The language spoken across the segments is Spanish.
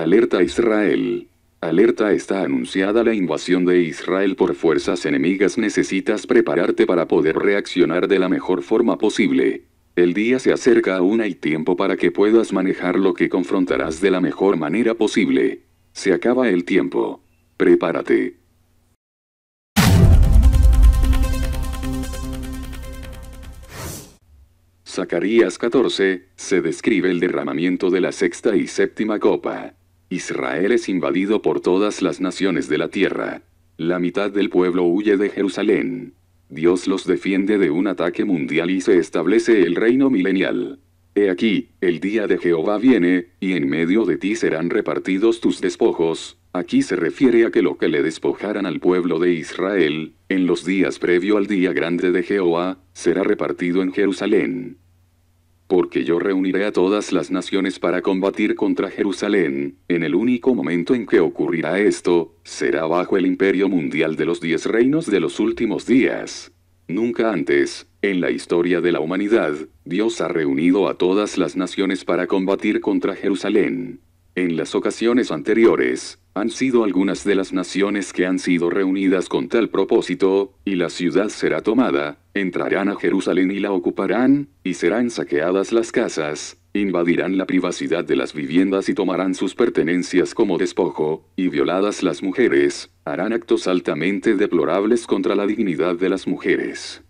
Alerta Israel. Alerta está anunciada la invasión de Israel por fuerzas enemigas. Necesitas prepararte para poder reaccionar de la mejor forma posible. El día se acerca aún hay tiempo para que puedas manejar lo que confrontarás de la mejor manera posible. Se acaba el tiempo. Prepárate. Zacarías 14, se describe el derramamiento de la sexta y séptima copa. Israel es invadido por todas las naciones de la tierra. La mitad del pueblo huye de Jerusalén. Dios los defiende de un ataque mundial y se establece el reino milenial. He aquí, el día de Jehová viene, y en medio de ti serán repartidos tus despojos. Aquí se refiere a que lo que le despojaran al pueblo de Israel, en los días previo al día grande de Jehová, será repartido en Jerusalén porque yo reuniré a todas las naciones para combatir contra Jerusalén, en el único momento en que ocurrirá esto, será bajo el imperio mundial de los diez reinos de los últimos días. Nunca antes, en la historia de la humanidad, Dios ha reunido a todas las naciones para combatir contra Jerusalén. En las ocasiones anteriores, han sido algunas de las naciones que han sido reunidas con tal propósito, y la ciudad será tomada, entrarán a Jerusalén y la ocuparán, y serán saqueadas las casas, invadirán la privacidad de las viviendas y tomarán sus pertenencias como despojo, y violadas las mujeres, harán actos altamente deplorables contra la dignidad de las mujeres.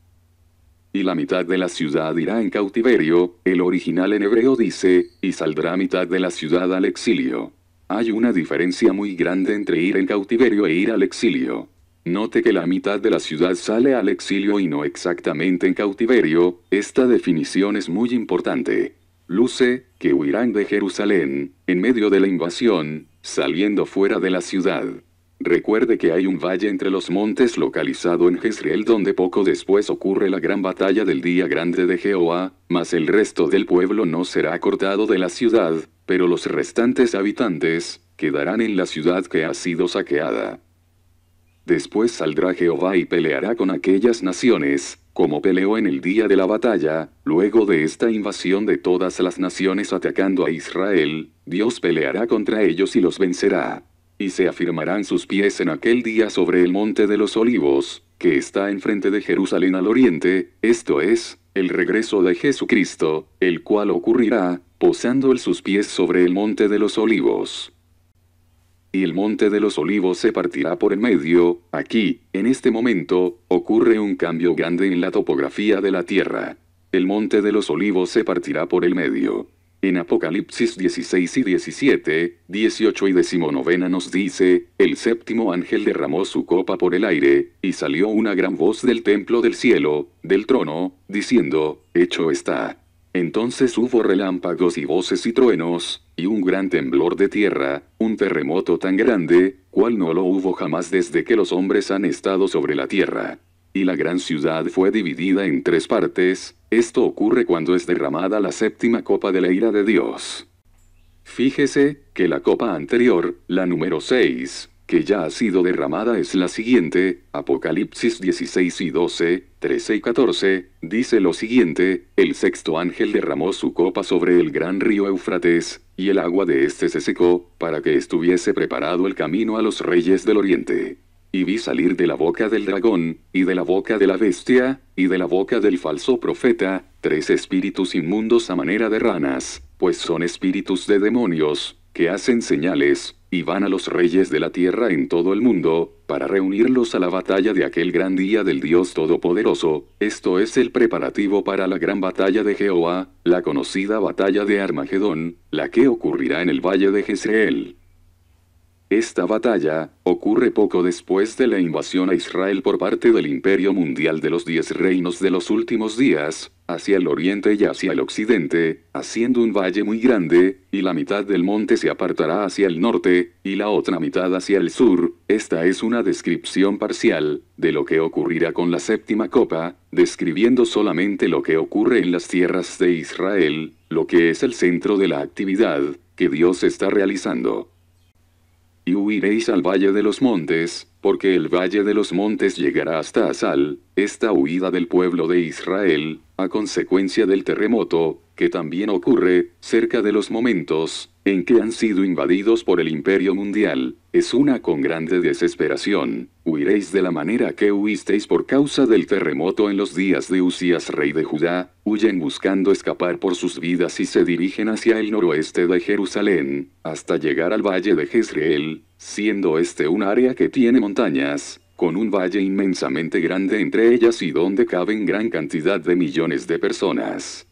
Y la mitad de la ciudad irá en cautiverio, el original en hebreo dice, y saldrá mitad de la ciudad al exilio. Hay una diferencia muy grande entre ir en cautiverio e ir al exilio. Note que la mitad de la ciudad sale al exilio y no exactamente en cautiverio, esta definición es muy importante. Luce, que huirán de Jerusalén, en medio de la invasión, saliendo fuera de la ciudad. Recuerde que hay un valle entre los montes localizado en Jezreel donde poco después ocurre la gran batalla del día grande de Jehová, mas el resto del pueblo no será cortado de la ciudad, pero los restantes habitantes, quedarán en la ciudad que ha sido saqueada. Después saldrá Jehová y peleará con aquellas naciones, como peleó en el día de la batalla, luego de esta invasión de todas las naciones atacando a Israel, Dios peleará contra ellos y los vencerá. Y se afirmarán sus pies en aquel día sobre el monte de los olivos, que está enfrente de Jerusalén al oriente, esto es, el regreso de Jesucristo, el cual ocurrirá, posando sus pies sobre el monte de los olivos. Y el monte de los olivos se partirá por el medio, aquí, en este momento, ocurre un cambio grande en la topografía de la tierra. El monte de los olivos se partirá por el medio. En Apocalipsis 16 y 17, 18 y 19 nos dice, el séptimo ángel derramó su copa por el aire, y salió una gran voz del templo del cielo, del trono, diciendo, hecho está. Entonces hubo relámpagos y voces y truenos, y un gran temblor de tierra, un terremoto tan grande, cual no lo hubo jamás desde que los hombres han estado sobre la tierra. Y la gran ciudad fue dividida en tres partes, esto ocurre cuando es derramada la séptima copa de la ira de Dios. Fíjese, que la copa anterior, la número 6, que ya ha sido derramada es la siguiente, Apocalipsis 16 y 12, 13 y 14, dice lo siguiente, el sexto ángel derramó su copa sobre el gran río Eufrates, y el agua de éste se secó, para que estuviese preparado el camino a los reyes del oriente. Y vi salir de la boca del dragón, y de la boca de la bestia, y de la boca del falso profeta, tres espíritus inmundos a manera de ranas, pues son espíritus de demonios, que hacen señales, y van a los reyes de la tierra en todo el mundo, para reunirlos a la batalla de aquel gran día del Dios Todopoderoso, esto es el preparativo para la gran batalla de Jehová, la conocida batalla de Armagedón, la que ocurrirá en el valle de Jezreel. Esta batalla, ocurre poco después de la invasión a Israel por parte del Imperio Mundial de los Diez Reinos de los últimos días, hacia el oriente y hacia el occidente, haciendo un valle muy grande, y la mitad del monte se apartará hacia el norte, y la otra mitad hacia el sur. Esta es una descripción parcial, de lo que ocurrirá con la séptima copa, describiendo solamente lo que ocurre en las tierras de Israel, lo que es el centro de la actividad, que Dios está realizando y huiréis al valle de los montes, porque el valle de los montes llegará hasta Asal, esta huida del pueblo de Israel, a consecuencia del terremoto, que también ocurre, cerca de los momentos, en que han sido invadidos por el imperio mundial, es una con grande desesperación. Huiréis de la manera que huisteis por causa del terremoto en los días de Usías rey de Judá, huyen buscando escapar por sus vidas y se dirigen hacia el noroeste de Jerusalén, hasta llegar al valle de Jezreel, siendo este un área que tiene montañas, con un valle inmensamente grande entre ellas y donde caben gran cantidad de millones de personas.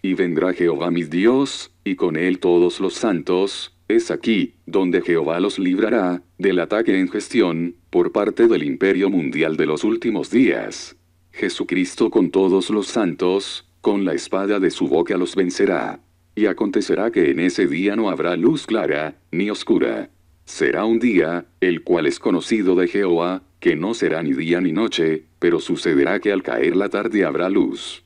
Y vendrá Jehová mi Dios, y con él todos los santos, es aquí, donde Jehová los librará, del ataque en gestión, por parte del imperio mundial de los últimos días. Jesucristo con todos los santos, con la espada de su boca los vencerá. Y acontecerá que en ese día no habrá luz clara, ni oscura, Será un día, el cual es conocido de Jehová, que no será ni día ni noche, pero sucederá que al caer la tarde habrá luz.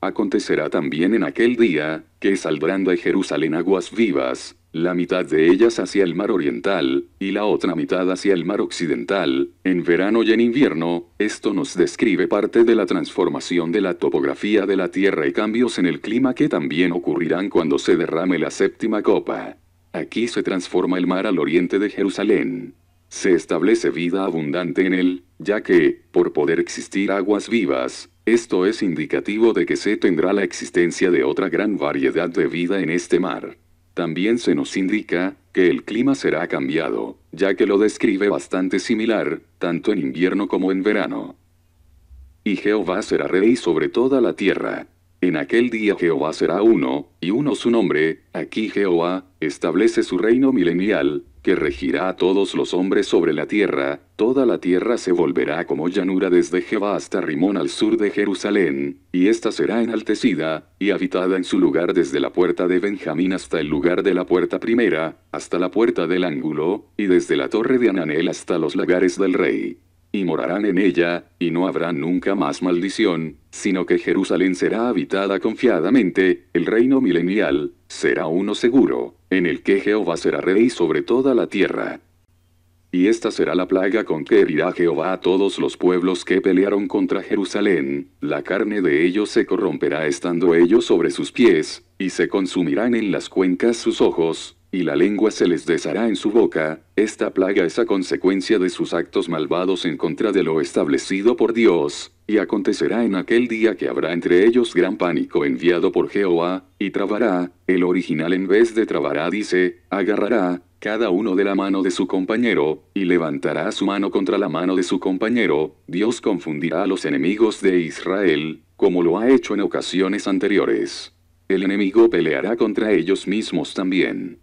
Acontecerá también en aquel día, que saldrán de Jerusalén aguas vivas, la mitad de ellas hacia el mar oriental, y la otra mitad hacia el mar occidental, en verano y en invierno, esto nos describe parte de la transformación de la topografía de la Tierra y cambios en el clima que también ocurrirán cuando se derrame la séptima copa. Aquí se transforma el mar al oriente de Jerusalén. Se establece vida abundante en él, ya que, por poder existir aguas vivas, esto es indicativo de que se tendrá la existencia de otra gran variedad de vida en este mar. También se nos indica que el clima será cambiado, ya que lo describe bastante similar, tanto en invierno como en verano. Y Jehová será rey sobre toda la tierra. En aquel día Jehová será uno, y uno su nombre, aquí Jehová, establece su reino milenial, que regirá a todos los hombres sobre la tierra, toda la tierra se volverá como llanura desde Jehová hasta Rimón al sur de Jerusalén, y ésta será enaltecida, y habitada en su lugar desde la puerta de Benjamín hasta el lugar de la puerta primera, hasta la puerta del ángulo, y desde la torre de Ananel hasta los lagares del rey y morarán en ella, y no habrá nunca más maldición, sino que Jerusalén será habitada confiadamente, el reino milenial, será uno seguro, en el que Jehová será rey sobre toda la tierra. Y esta será la plaga con que herirá Jehová a todos los pueblos que pelearon contra Jerusalén, la carne de ellos se corromperá estando ellos sobre sus pies, y se consumirán en las cuencas sus ojos, y la lengua se les deshará en su boca, esta plaga es a consecuencia de sus actos malvados en contra de lo establecido por Dios, y acontecerá en aquel día que habrá entre ellos gran pánico enviado por Jehová, y trabará, el original en vez de trabará dice, agarrará, cada uno de la mano de su compañero, y levantará su mano contra la mano de su compañero, Dios confundirá a los enemigos de Israel, como lo ha hecho en ocasiones anteriores. El enemigo peleará contra ellos mismos también.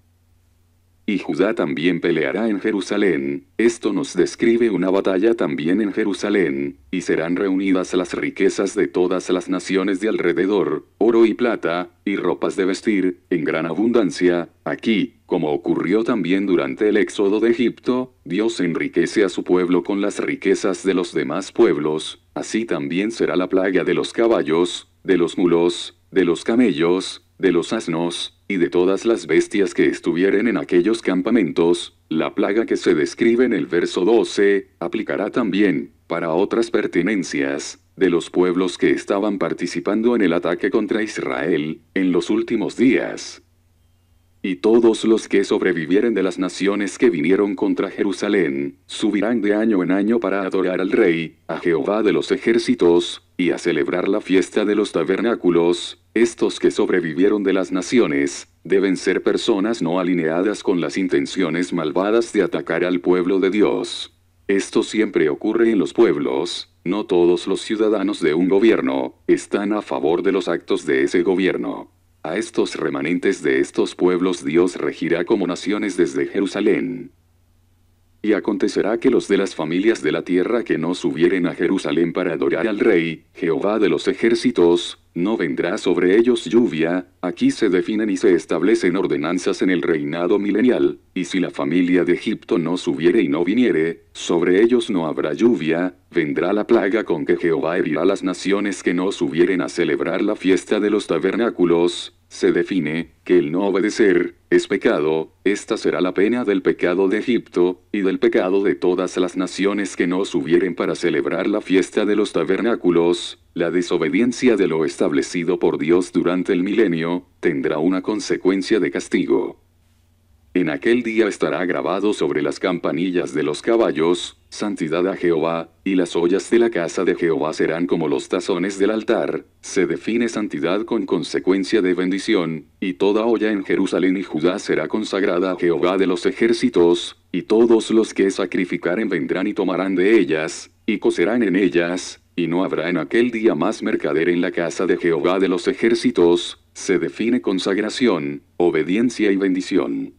Y Judá también peleará en Jerusalén, esto nos describe una batalla también en Jerusalén, y serán reunidas las riquezas de todas las naciones de alrededor, oro y plata, y ropas de vestir, en gran abundancia, aquí, como ocurrió también durante el éxodo de Egipto, Dios enriquece a su pueblo con las riquezas de los demás pueblos, así también será la plaga de los caballos, de los mulos, de los camellos, de los asnos, y de todas las bestias que estuvieren en aquellos campamentos, la plaga que se describe en el verso 12, aplicará también, para otras pertenencias, de los pueblos que estaban participando en el ataque contra Israel, en los últimos días. Y todos los que sobrevivieren de las naciones que vinieron contra Jerusalén, subirán de año en año para adorar al Rey, a Jehová de los ejércitos, y a celebrar la fiesta de los tabernáculos, estos que sobrevivieron de las naciones, deben ser personas no alineadas con las intenciones malvadas de atacar al pueblo de Dios. Esto siempre ocurre en los pueblos, no todos los ciudadanos de un gobierno están a favor de los actos de ese gobierno. A estos remanentes de estos pueblos Dios regirá como naciones desde Jerusalén. Y acontecerá que los de las familias de la tierra que no subieren a Jerusalén para adorar al Rey, Jehová de los ejércitos, no vendrá sobre ellos lluvia, aquí se definen y se establecen ordenanzas en el reinado milenial, y si la familia de Egipto no subiere y no viniere, sobre ellos no habrá lluvia, vendrá la plaga con que Jehová herirá las naciones que no subieren a celebrar la fiesta de los tabernáculos, se define, que el no obedecer, es pecado, esta será la pena del pecado de Egipto, y del pecado de todas las naciones que no subieren para celebrar la fiesta de los tabernáculos, la desobediencia de lo establecido por Dios durante el milenio, tendrá una consecuencia de castigo. En aquel día estará grabado sobre las campanillas de los caballos, santidad a Jehová, y las ollas de la casa de Jehová serán como los tazones del altar, se define santidad con consecuencia de bendición, y toda olla en Jerusalén y Judá será consagrada a Jehová de los ejércitos, y todos los que sacrificaren vendrán y tomarán de ellas, y cocerán en ellas, y no habrá en aquel día más mercader en la casa de Jehová de los ejércitos, se define consagración, obediencia y bendición.